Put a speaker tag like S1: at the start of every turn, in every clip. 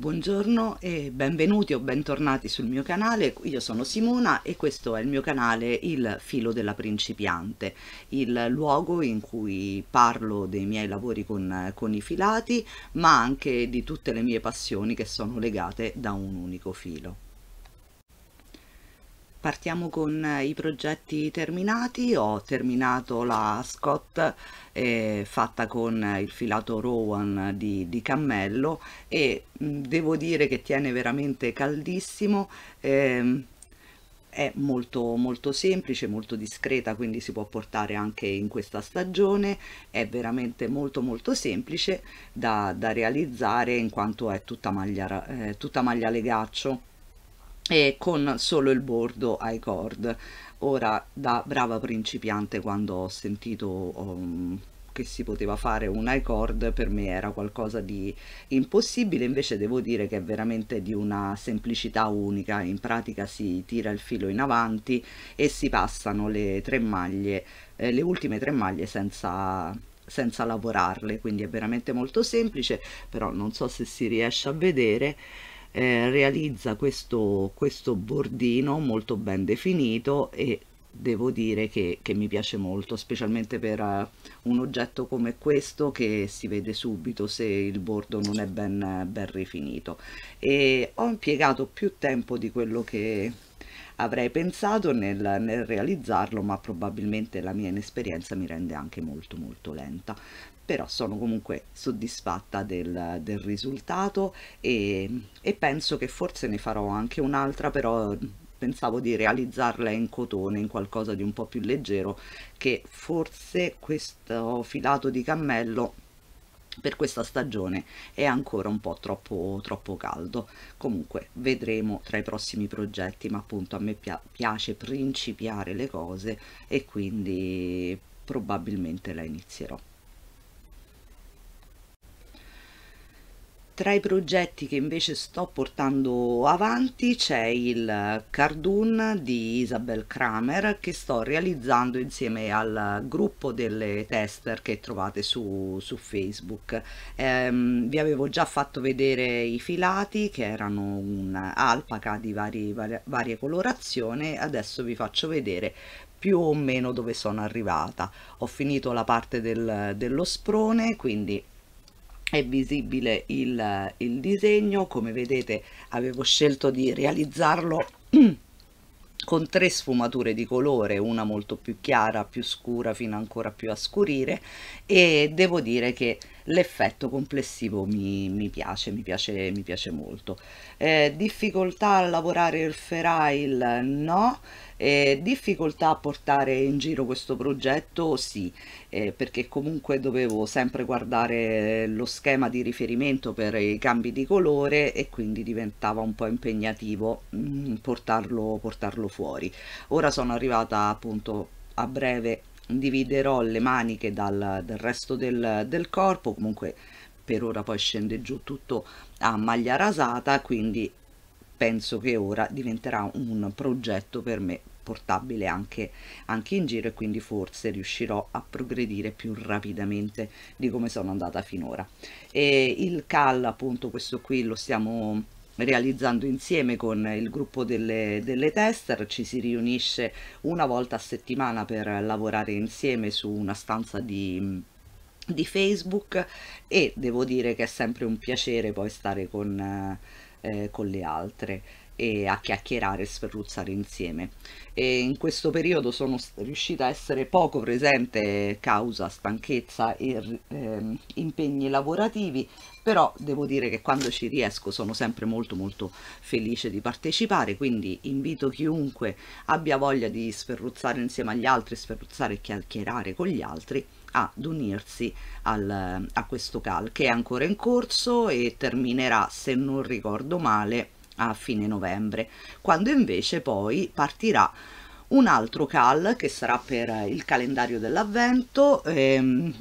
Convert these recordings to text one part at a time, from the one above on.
S1: Buongiorno e benvenuti o bentornati sul mio canale, io sono Simona e questo è il mio canale Il filo della principiante, il luogo in cui parlo dei miei lavori con, con i filati ma anche di tutte le mie passioni che sono legate da un unico filo. Partiamo con eh, i progetti terminati, ho terminato la Scott eh, fatta con eh, il filato Rowan di, di cammello e mm, devo dire che tiene veramente caldissimo, eh, è molto, molto semplice, molto discreta, quindi si può portare anche in questa stagione, è veramente molto molto semplice da, da realizzare in quanto è tutta maglia, eh, tutta maglia legaccio e con solo il bordo ai cord ora da brava principiante quando ho sentito um, che si poteva fare un iCord per me era qualcosa di impossibile invece devo dire che è veramente di una semplicità unica in pratica si tira il filo in avanti e si passano le tre maglie eh, le ultime tre maglie senza senza lavorarle quindi è veramente molto semplice però non so se si riesce a vedere eh, realizza questo, questo bordino molto ben definito e devo dire che, che, mi piace molto, specialmente per uh, un oggetto come questo che si vede subito se il bordo non è ben, ben rifinito. E ho impiegato più tempo di quello che avrei pensato nel, nel realizzarlo, ma probabilmente la mia inesperienza mi rende anche molto molto lenta però sono comunque soddisfatta del, del risultato e, e, penso che forse ne farò anche un'altra però pensavo di realizzarla in cotone in qualcosa di un po' più leggero che forse questo filato di cammello per questa stagione è ancora un po' troppo, troppo caldo. Comunque vedremo tra i prossimi progetti, ma appunto a me piace principiare le cose e quindi probabilmente la inizierò. Tra i progetti che invece sto portando avanti c'è il Cardoon di Isabel Kramer che sto realizzando insieme al gruppo delle tester che trovate su, su Facebook. Ehm, vi avevo già fatto vedere i filati che erano un alpaca di vari, varie, varie colorazioni, adesso vi faccio vedere più o meno dove sono arrivata. Ho finito la parte del, dello sprone, quindi è visibile il, il disegno come vedete avevo scelto di realizzarlo con tre sfumature di colore, una molto più chiara, più scura, fino ancora più a scurire e devo dire che l'effetto complessivo mi, mi, piace, mi piace, mi piace molto. Eh, difficoltà a lavorare il ferrail no, eh, difficoltà a portare in giro questo progetto? Sì, eh, perché comunque dovevo sempre guardare lo schema di riferimento per i cambi di colore e quindi diventava un po' impegnativo mh, mm, portarlo, portarlo fuori. Ora sono arrivata appunto a breve dividerò le maniche dal, dal resto del, del corpo comunque per ora poi scende giù tutto a maglia rasata quindi penso che ora diventerà un progetto per me portabile anche, anche in giro e quindi forse riuscirò a progredire più rapidamente di come sono andata finora. E il CAL appunto questo qui lo stiamo realizzando insieme con il gruppo delle, delle, tester, ci si riunisce una volta a settimana per lavorare insieme su una stanza di, di Facebook e devo dire che è sempre un piacere poi stare con, eh, con le altre e a chiacchierare e sferruzzare insieme. E in questo periodo sono riuscita a essere poco presente causa stanchezza e eh, impegni lavorativi, però devo dire che quando ci riesco sono sempre molto molto felice di partecipare, quindi invito chiunque abbia voglia di sferruzzare insieme agli altri, sferruzzare e chiacchierare con gli altri ad unirsi al, a questo cal che è ancora in corso e terminerà se non ricordo male a fine novembre, quando invece poi partirà un altro cal che sarà per il calendario dell'avvento. Ehm,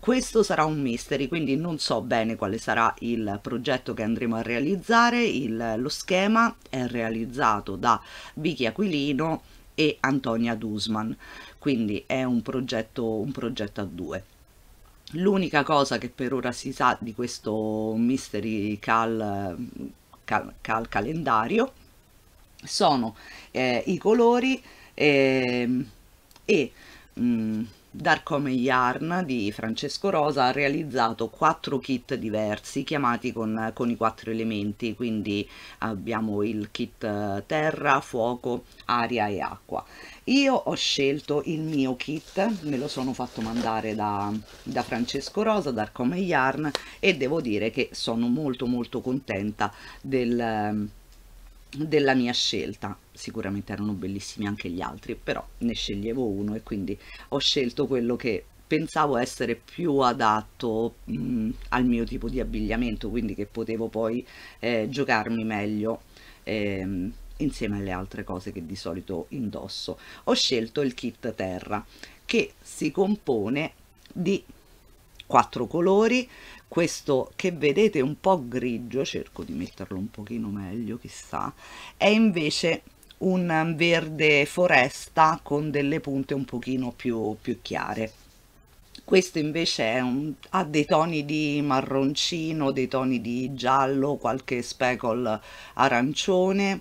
S1: questo sarà un mystery, quindi non so bene quale sarà il progetto che andremo a realizzare, il, lo schema è realizzato da Vicky Aquilino e Antonia Dusman, quindi è un progetto, un progetto a due. L'unica cosa che per ora si sa di questo mystery cal cal cal calendario sono eh, i colori eh, e mh, mm, Dark Home Yarn di Francesco Rosa ha realizzato quattro kit diversi chiamati con, con, i quattro elementi, quindi abbiamo il kit eh, terra, fuoco, aria e acqua. Io ho scelto il mio kit, me lo sono fatto mandare da, da Francesco Rosa, Dark Home Yarn e devo dire che sono molto molto contenta del, della mia scelta sicuramente erano bellissimi anche gli altri, però ne sceglievo uno e quindi ho scelto quello che pensavo essere più adatto mh, mm, al mio tipo di abbigliamento, quindi che potevo poi eh, giocarmi meglio eh, insieme alle altre cose che di solito indosso. Ho scelto il kit terra che si compone di quattro colori, questo che vedete un po' grigio, cerco di metterlo un pochino meglio, chissà, è invece un verde foresta con delle punte un pochino più, più chiare. Questo invece un, ha dei toni di marroncino, dei toni di giallo, qualche speckle arancione,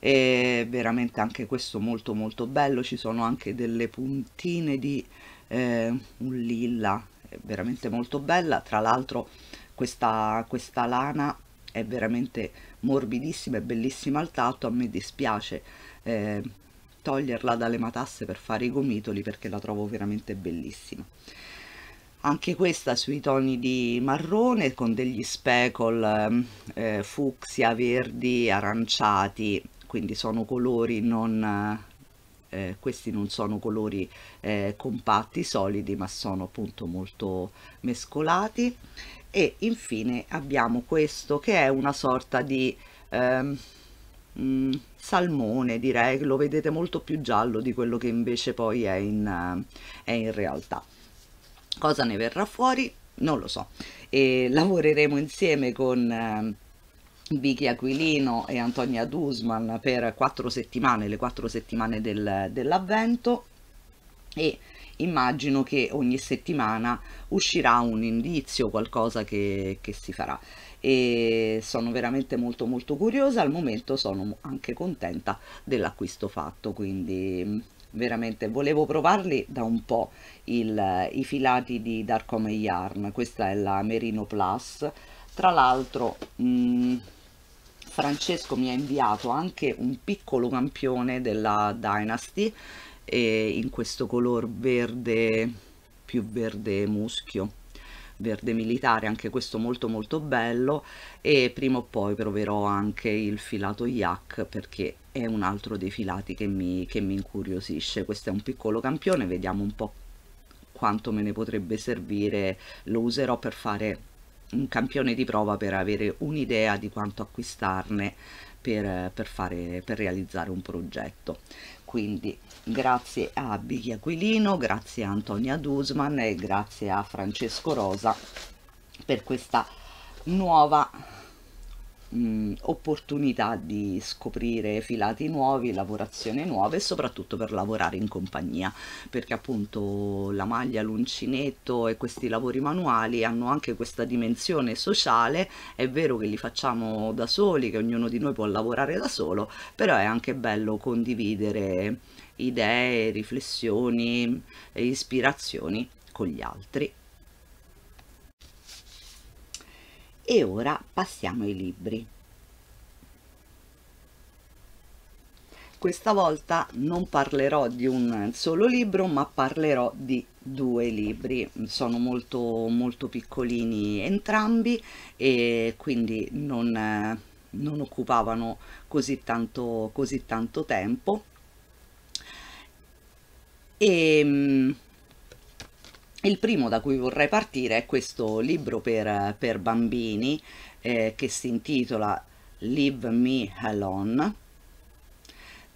S1: e veramente anche questo molto molto bello, ci sono anche delle puntine di eh, un lilla, veramente molto bella, tra l'altro questa, questa lana è veramente morbidissima e bellissima al tatto a me dispiace eh, toglierla dalle matasse per fare i gomitoli perché la trovo veramente bellissima anche questa sui toni di marrone con degli speckle eh, eh fucsia, verdi, aranciati quindi sono colori non eh, eh, questi non sono colori eh, compatti, solidi, ma sono appunto molto mescolati e infine abbiamo questo che è una sorta di ehm, mm, salmone direi lo vedete molto più giallo di quello che invece poi è in, è in realtà cosa ne verrà fuori non lo so e lavoreremo insieme con uh, Vicky Aquilino e Antonia Dusman per quattro settimane, le quattro settimane del, dell'avvento e immagino che ogni settimana uscirà un indizio, qualcosa che, che si farà e sono veramente molto molto curiosa al momento sono anche contenta dell'acquisto fatto quindi mm, veramente volevo provarli da un po' il, i filati di Dark Home Yarn questa è la Merino Plus tra l'altro mm, Francesco mi ha inviato anche un piccolo campione della Dynasty e in questo color verde più verde muschio verde militare anche questo molto molto bello e prima o poi proverò anche il filato yak perché è un altro dei filati che mi, che mi incuriosisce questo è un piccolo campione vediamo un po' quanto me ne potrebbe servire lo userò per fare un campione di prova per avere un'idea di quanto acquistarne per, per, fare, per realizzare un progetto quindi grazie a Bighi Aquilino, grazie a Antonia Dusman e grazie a Francesco Rosa per questa nuova mh, opportunità di scoprire filati nuovi, lavorazioni nuove e soprattutto per lavorare in compagnia, perché appunto la maglia, l'uncinetto e questi lavori manuali hanno anche questa dimensione sociale, è vero che li facciamo da soli, che ognuno di noi può lavorare da solo, però è anche bello condividere idee, riflessioni e ispirazioni con gli altri. E ora passiamo ai libri. Questa volta non parlerò di un solo libro, ma parlerò di due libri. Sono molto, molto piccolini entrambi e quindi non, non occupavano così tanto, così tanto tempo. E, ehm, il primo da cui vorrei partire è questo libro per, per bambini eh, che si intitola Leave Me Alone.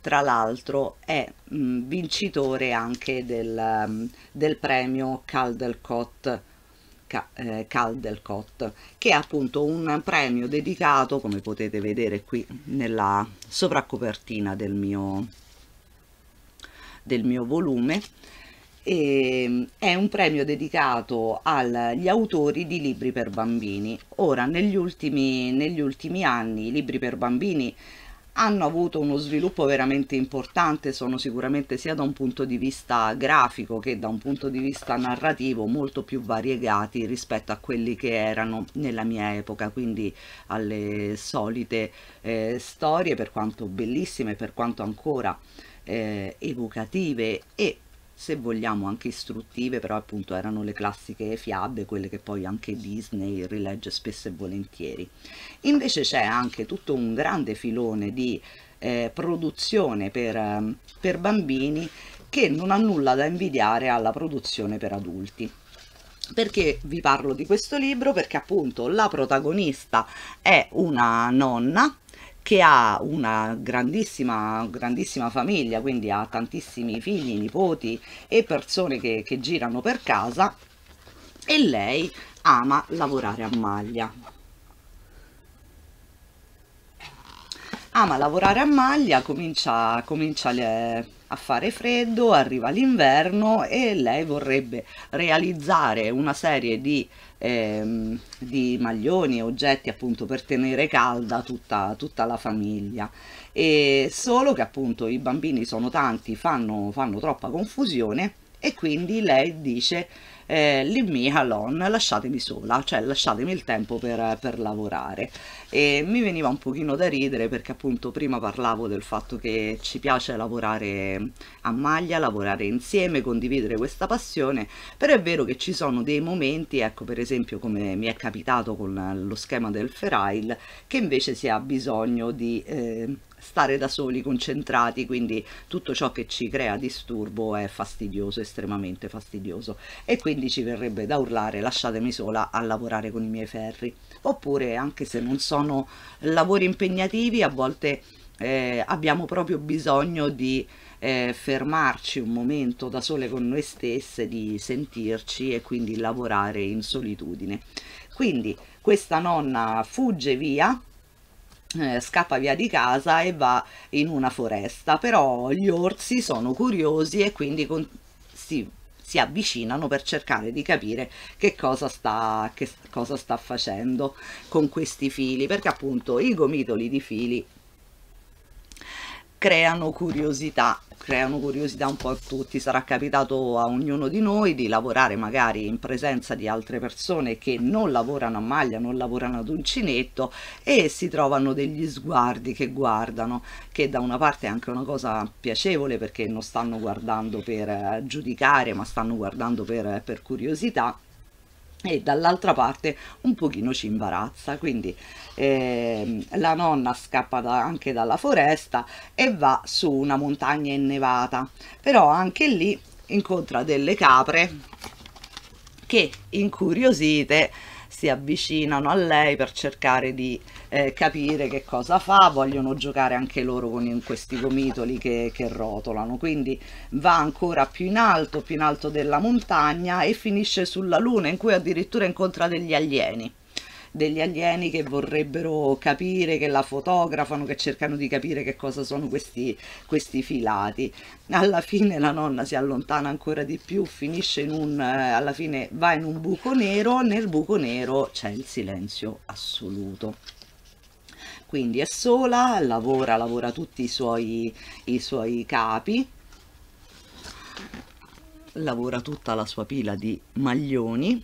S1: Tra l'altro è mh, mm, vincitore anche del, mm, del premio Caldelcott, Caldelcott, eh, che è appunto un premio dedicato, come potete vedere qui nella sovracopertina del mio, del mio volume, e, ehm, è un premio dedicato agli autori di libri per bambini. Ora, negli ultimi, negli ultimi anni i libri per bambini hanno avuto uno sviluppo veramente importante, sono sicuramente sia da un punto di vista grafico che da un punto di vista narrativo molto più variegati rispetto a quelli che erano nella mia epoca, quindi alle solite eh, storie per quanto bellissime, per quanto ancora eh, evocative e se vogliamo anche istruttive, però appunto erano le classiche fiabe, quelle che poi anche Disney rilegge spesso e volentieri. Invece c'è anche tutto un grande filone di eh, produzione per, ehm, per bambini che non ha nulla da invidiare alla produzione per adulti. Perché vi parlo di questo libro? Perché appunto la protagonista è una nonna che ha una grandissima, grandissima famiglia, quindi ha tantissimi figli, nipoti e persone che, che girano per casa e lei ama lavorare a maglia. Ama lavorare a maglia, comincia, comincia le, a fare freddo, arriva l'inverno e lei vorrebbe realizzare una serie di ehm, di maglioni e oggetti appunto per tenere calda tutta, tutta la famiglia e solo che appunto i bambini sono tanti fanno, fanno troppa confusione e quindi lei dice eh, leave me alone, lasciatemi sola, cioè lasciatemi il tempo per, per, lavorare. E mi veniva un pochino da ridere perché appunto prima parlavo del fatto che ci piace lavorare a maglia, lavorare insieme, condividere questa passione, però è vero che ci sono dei momenti, ecco per esempio come mi è capitato con lo schema del Ferrail, che invece si ha bisogno di... Eh, stare da soli concentrati quindi tutto ciò che ci crea disturbo è fastidioso estremamente fastidioso e quindi ci verrebbe da urlare lasciatemi sola a lavorare con i miei ferri oppure anche se non sono lavori impegnativi a volte eh, abbiamo proprio bisogno di eh, fermarci un momento da sole con noi stesse, di sentirci e quindi lavorare in solitudine. Quindi questa nonna fugge via eh, scappa via di casa e va in una foresta però gli orsi sono curiosi e quindi con, si, si, avvicinano per cercare di capire che cosa, sta, che cosa sta facendo con questi fili perché appunto i gomitoli di fili creano curiosità creano curiosità un po' a tutti, sarà capitato a ognuno di noi di lavorare magari in presenza di altre persone che non lavorano a maglia, non lavorano ad uncinetto e si trovano degli sguardi che guardano, che da una parte è anche una cosa piacevole perché non stanno guardando per eh, giudicare ma stanno guardando per, eh, per curiosità e dall'altra parte un pochino ci imbarazza quindi eh, la nonna scappa da, anche dalla foresta e va su una montagna innevata però anche lì incontra delle capre che incuriosite si avvicinano a lei per cercare di eh, capire che cosa fa, vogliono giocare anche loro con questi gomitoli che, che rotolano, quindi va ancora più in alto, più in alto della montagna e finisce sulla luna in cui addirittura incontra degli alieni degli alieni che vorrebbero capire, che la fotografano, che cercano di capire che cosa sono questi, questi filati. Alla fine la nonna si allontana ancora di più, finisce in un, eh, alla fine va in un buco nero, nel buco nero c'è il silenzio assoluto quindi è sola, lavora, lavora tutti i suoi, i suoi capi, lavora tutta la sua pila di maglioni,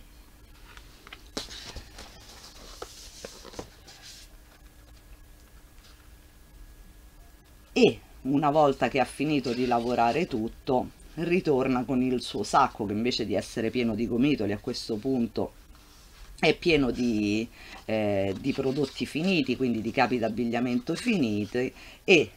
S1: e una volta che ha finito di lavorare tutto ritorna con il suo sacco che invece di essere pieno di gomitoli a questo punto è pieno di, eh, di prodotti finiti, quindi di capi d'abbigliamento finiti e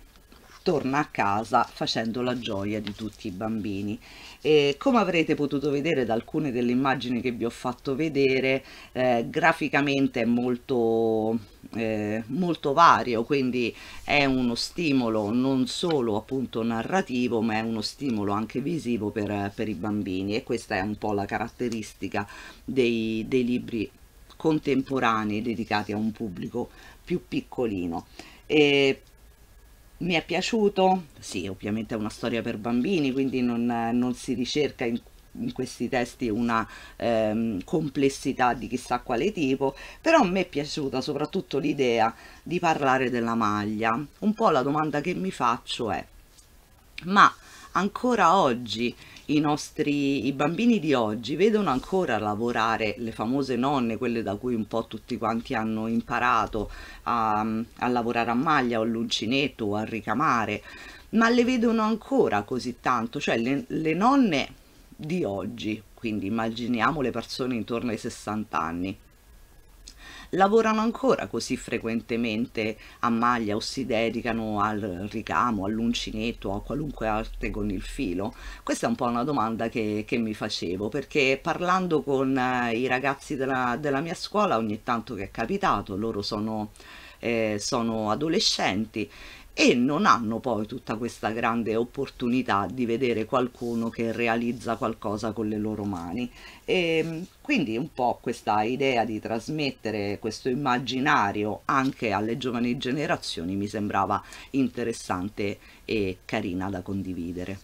S1: torna a casa facendo la gioia di tutti i bambini. E come avrete potuto vedere da alcune delle immagini che vi ho fatto vedere, eh, graficamente è molto, eh, molto vario, quindi è uno stimolo non solo appunto narrativo, ma è uno stimolo anche visivo per, per i bambini e questa è un po' la caratteristica dei, dei libri contemporanei dedicati a un pubblico più piccolino. E mi è piaciuto, sì ovviamente è una storia per bambini quindi non, non si ricerca in, in, questi testi una ehm, complessità di chissà quale tipo, però a me è piaciuta soprattutto l'idea di parlare della maglia, un po' la domanda che mi faccio è ma ancora oggi i nostri i bambini di oggi vedono ancora lavorare le famose nonne, quelle da cui un po' tutti quanti hanno imparato a, a lavorare a maglia o all'uncinetto o a ricamare, ma le vedono ancora così tanto, cioè le, le nonne di oggi, quindi immaginiamo le persone intorno ai 60 anni, lavorano ancora così frequentemente a maglia o si dedicano al ricamo, all'uncinetto o a qualunque arte con il filo? Questa è un po' una domanda che, che mi facevo perché parlando con eh, i ragazzi della, della mia scuola ogni tanto che è capitato, loro sono... Eh, sono adolescenti e non hanno poi tutta questa grande opportunità di vedere qualcuno che realizza qualcosa con le loro mani. E ehm, quindi un po' questa idea di trasmettere questo immaginario anche alle giovani generazioni mi sembrava interessante e carina da condividere.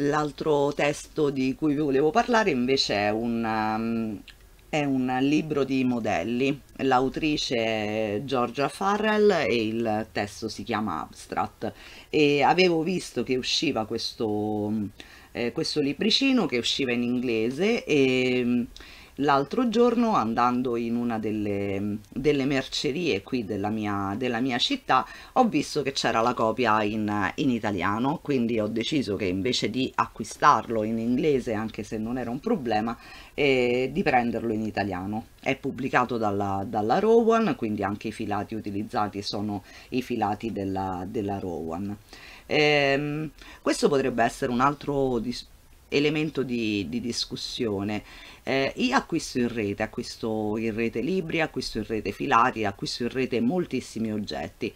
S1: L'altro testo di cui vi volevo parlare invece è un, um, è un libro di modelli. L'autrice è Georgia Farrell e il testo si chiama Abstract. E avevo visto che usciva questo, eh, questo libricino che usciva in inglese e l'altro giorno andando in una delle, delle mercerie qui della mia, della mia, città ho visto che c'era la copia in, in, italiano quindi ho deciso che invece di acquistarlo in inglese anche se non era un problema eh, di prenderlo in italiano è pubblicato dalla, dalla Rowan quindi anche i filati utilizzati sono i filati della, della Rowan ehm, questo potrebbe essere un altro dispositivo elemento di, di discussione. Eh, io acquisto in rete, acquisto in rete libri, acquisto in rete filati, acquisto in rete moltissimi oggetti.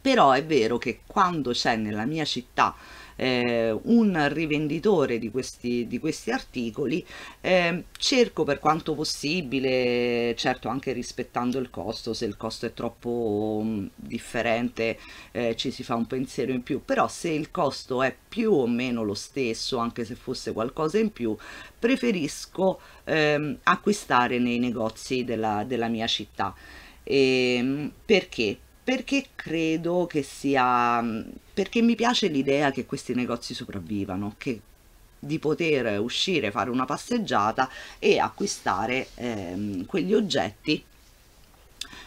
S1: Però è vero che quando c'è nella mia città eh, un rivenditore di questi, di questi articoli, eh, cerco per quanto possibile, certo anche rispettando il costo, se il costo è troppo mm, differente eh, ci si fa un pensiero in più, però se il costo è più o meno lo stesso, anche se fosse qualcosa in più, preferisco ehm, acquistare nei negozi della, della mia città. E, ehm, perché? perché credo che sia mm, perché mi piace l'idea che questi negozi sopravvivano, che di poter uscire, fare una passeggiata e acquistare ehm, quegli oggetti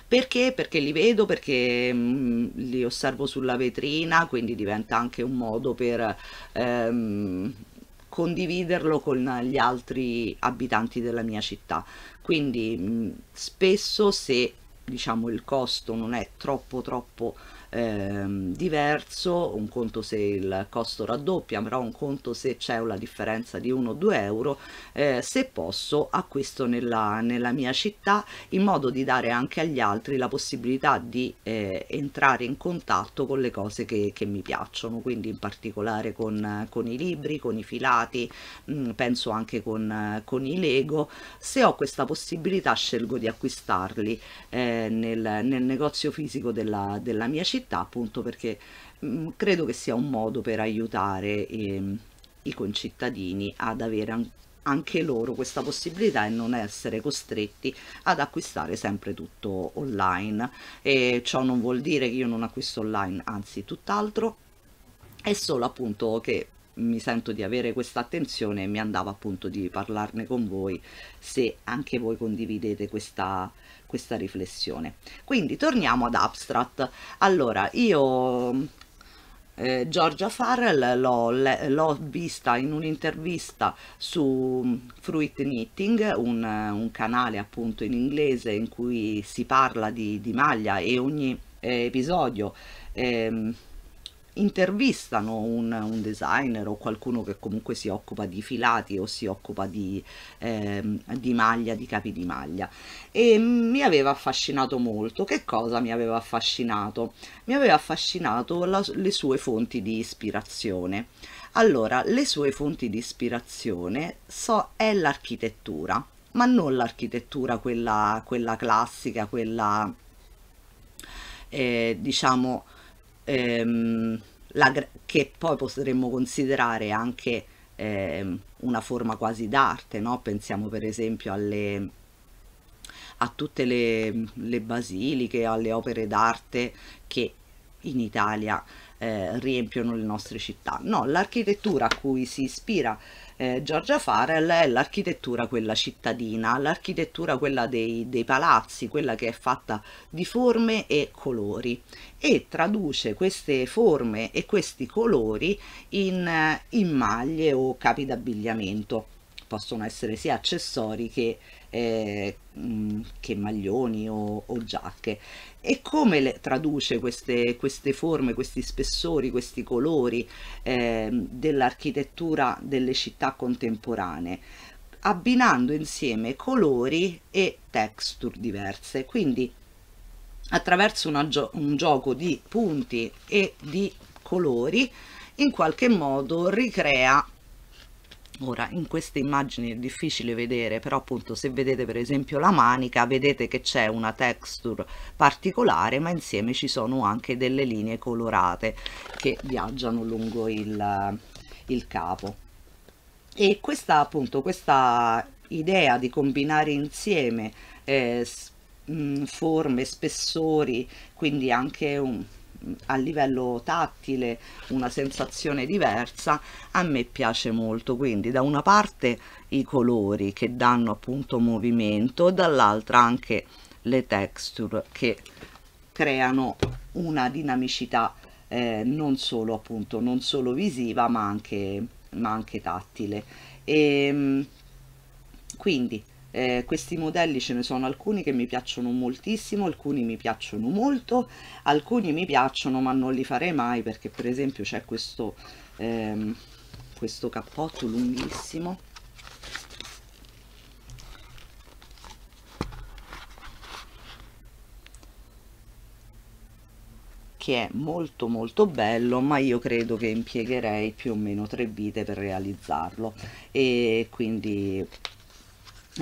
S1: perché? Perché li vedo, perché mh, mm, li osservo sulla vetrina, quindi diventa anche un modo per ehm, condividerlo con gli altri abitanti della mia città. Quindi mh, mm, spesso se diciamo il costo non è troppo troppo ehm, diverso, un conto se il costo raddoppia, però un conto se c'è una differenza di 1-2 euro, eh, se posso acquisto nella, nella, mia città in modo di dare anche agli altri la possibilità di eh, entrare in contatto con le cose che, che mi piacciono, quindi in particolare con, con i libri, con i filati, mh, mm, penso anche con, con, i Lego, se ho questa possibilità scelgo di acquistarli eh, nel, nel, negozio fisico della, della mia città città, appunto perché mh, mm, credo che sia un modo per aiutare eh, i concittadini ad avere an anche loro questa possibilità e non essere costretti ad acquistare sempre tutto online. E ciò non vuol dire che io non acquisto online, anzi tutt'altro, è solo appunto che mi sento di avere questa attenzione e mi andava appunto di parlarne con voi se anche voi condividete questa, questa riflessione. Quindi torniamo ad Abstract. Allora, io eh, Giorgia Farrell l'ho, vista in un'intervista su Fruit Knitting, un, un, canale appunto in inglese in cui si parla di, di maglia e ogni eh, episodio eh, intervistano un, un, designer o qualcuno che comunque si occupa di filati o si occupa di, ehm, di maglia, di capi di maglia e mi aveva affascinato molto. Che cosa mi aveva affascinato? Mi aveva affascinato la, le sue fonti di ispirazione. Allora, le sue fonti di ispirazione so, è l'architettura, ma non l'architettura quella, quella classica, quella eh, diciamo ehm, la, che poi potremmo considerare anche ehm, una forma quasi d'arte, no? pensiamo per esempio alle, a tutte le, le basiliche, alle opere d'arte che in Italia eh, riempiono le nostre città. No, l'architettura a cui si ispira eh, Giorgia Farel è l'architettura quella cittadina, l'architettura quella dei, dei, palazzi, quella che è fatta di forme e colori e traduce queste forme e questi colori in, eh, in maglie o capi d'abbigliamento. Possono essere sia accessori che, eh, che maglioni o, o giacche e come le traduce queste, queste forme, questi spessori, questi colori eh, dell'architettura delle città contemporanee abbinando insieme colori e texture diverse quindi attraverso gio un gioco di punti e di colori in qualche modo ricrea Ora, in queste immagini è difficile vedere, però appunto se vedete per esempio la manica, vedete che c'è una texture particolare, ma insieme ci sono anche delle linee colorate che viaggiano lungo il, il capo. E questa appunto, questa idea di combinare insieme eh, mm, forme, spessori, quindi anche un, a livello tattile una sensazione diversa a me piace molto quindi da una parte i colori che danno appunto movimento dall'altra anche le texture che creano una dinamicità eh, non solo appunto non solo visiva ma anche, ma anche tattile e, ehm, quindi eh, questi modelli ce ne sono alcuni che mi piacciono moltissimo alcuni mi piacciono molto alcuni mi piacciono ma non li farei mai perché per esempio c'è questo ehm, questo cappotto lunghissimo che è molto molto bello ma io credo che impiegherei più o meno tre vite per realizzarlo e quindi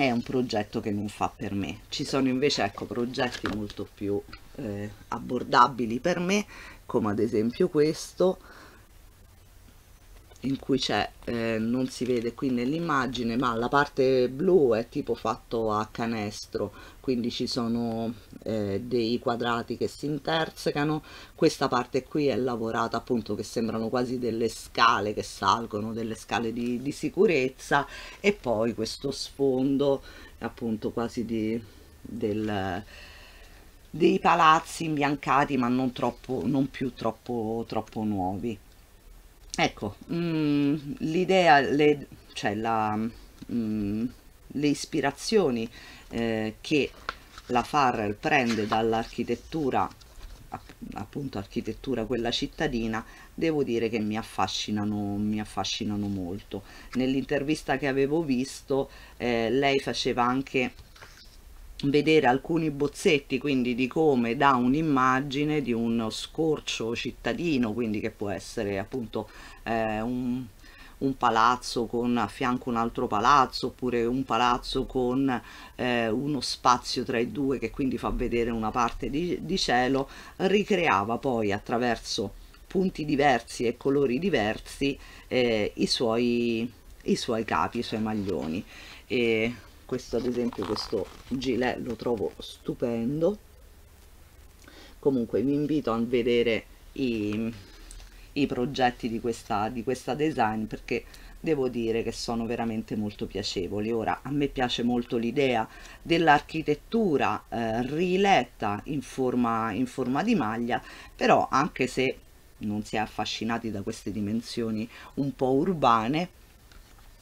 S1: è un progetto che non fa per me. Ci sono invece ecco, progetti molto più eh, abbordabili per me, come ad esempio questo, in cui c'è eh, non si vede qui nell'immagine ma la parte blu è tipo fatto a canestro quindi ci sono eh, dei quadrati che si intersecano questa parte qui è lavorata appunto che sembrano quasi delle scale che salgono delle scale di, di sicurezza e poi questo sfondo appunto quasi di, del dei palazzi imbiancati ma non troppo non più troppo troppo nuovi ecco mh, mm, l'idea le, cioè la, mh, mm, le ispirazioni eh, che la Farrell prende dall'architettura appunto architettura quella cittadina devo dire che mi affascinano, mi affascinano molto nell'intervista che avevo visto eh, lei faceva anche vedere alcuni bozzetti quindi di come da un'immagine di uno scorcio cittadino quindi che può essere appunto eh, un, un palazzo con a fianco un altro palazzo oppure un palazzo con eh, uno spazio tra i due che quindi fa vedere una parte di, di cielo ricreava poi attraverso punti diversi e colori diversi eh, i, suoi, i suoi capi, i suoi maglioni e questo ad esempio questo gilet lo trovo stupendo comunque vi invito a vedere i, i progetti di questa, di questa design perché devo dire che sono veramente molto piacevoli. Ora, a me piace molto l'idea dell'architettura eh, riletta in forma, in forma di maglia, però anche se non si è affascinati da queste dimensioni un po' urbane,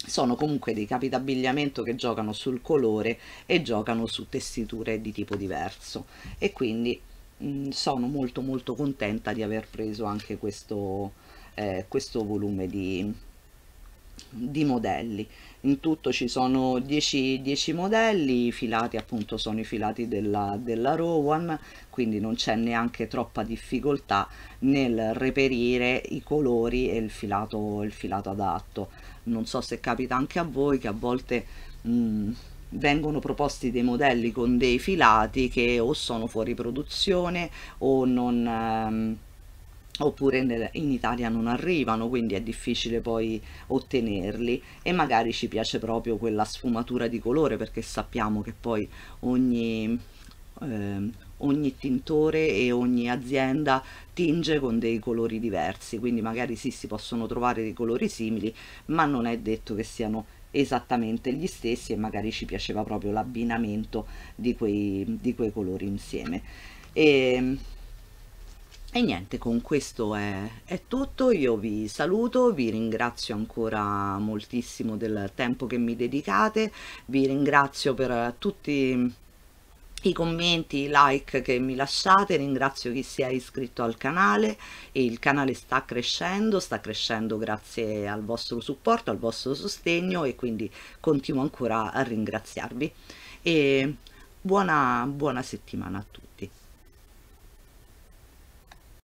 S1: sono comunque dei capi d'abbigliamento che giocano sul colore e giocano su tessiture di tipo diverso e quindi mh, mm, sono molto molto contenta di aver preso anche questo, eh, questo volume di, di modelli in tutto ci sono 10, modelli i filati appunto sono i filati della, della Rowan quindi non c'è neanche troppa difficoltà nel reperire i colori e il filato, il filato adatto non so se capita anche a voi che a volte mh, mm, vengono proposti dei modelli con dei filati che o sono fuori produzione o non... Ehm, oppure in Italia non arrivano, quindi è difficile poi ottenerli e magari ci piace proprio quella sfumatura di colore perché sappiamo che poi ogni, ehm, ogni tintore e ogni azienda tinge con dei colori diversi, quindi magari sì si possono trovare dei colori simili, ma non è detto che siano esattamente gli stessi e magari ci piaceva proprio l'abbinamento di quei, di quei colori insieme. E, ehm, e niente, con questo è, è, tutto, io vi saluto, vi ringrazio ancora moltissimo del tempo che mi dedicate, vi ringrazio per tutti i commenti, i like che mi lasciate, ringrazio chi si è iscritto al canale, il canale sta crescendo, sta crescendo grazie al vostro supporto, al vostro sostegno e quindi continuo ancora a ringraziarvi e buona, buona settimana a tutti.